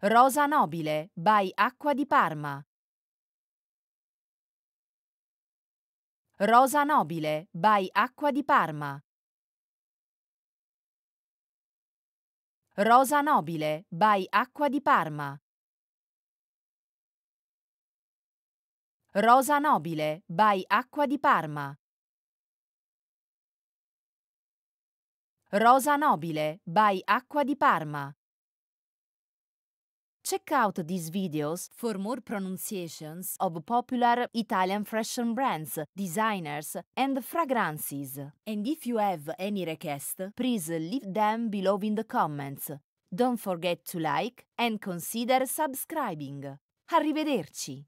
Rosa Nobile by Acqua di Parma. Rosa Nobile by Acqua di Parma. Rosa Nobile by Acqua di Parma. Rosa Nobile by Acqua di Parma. Rosa Nobile by Acqua di Parma. Check out these videos for more pronunciations of popular Italian fashion brands, designers, and fragrances. And if you have any request, please leave them below in the comments. Don't forget to like and consider subscribing. Arrivederci!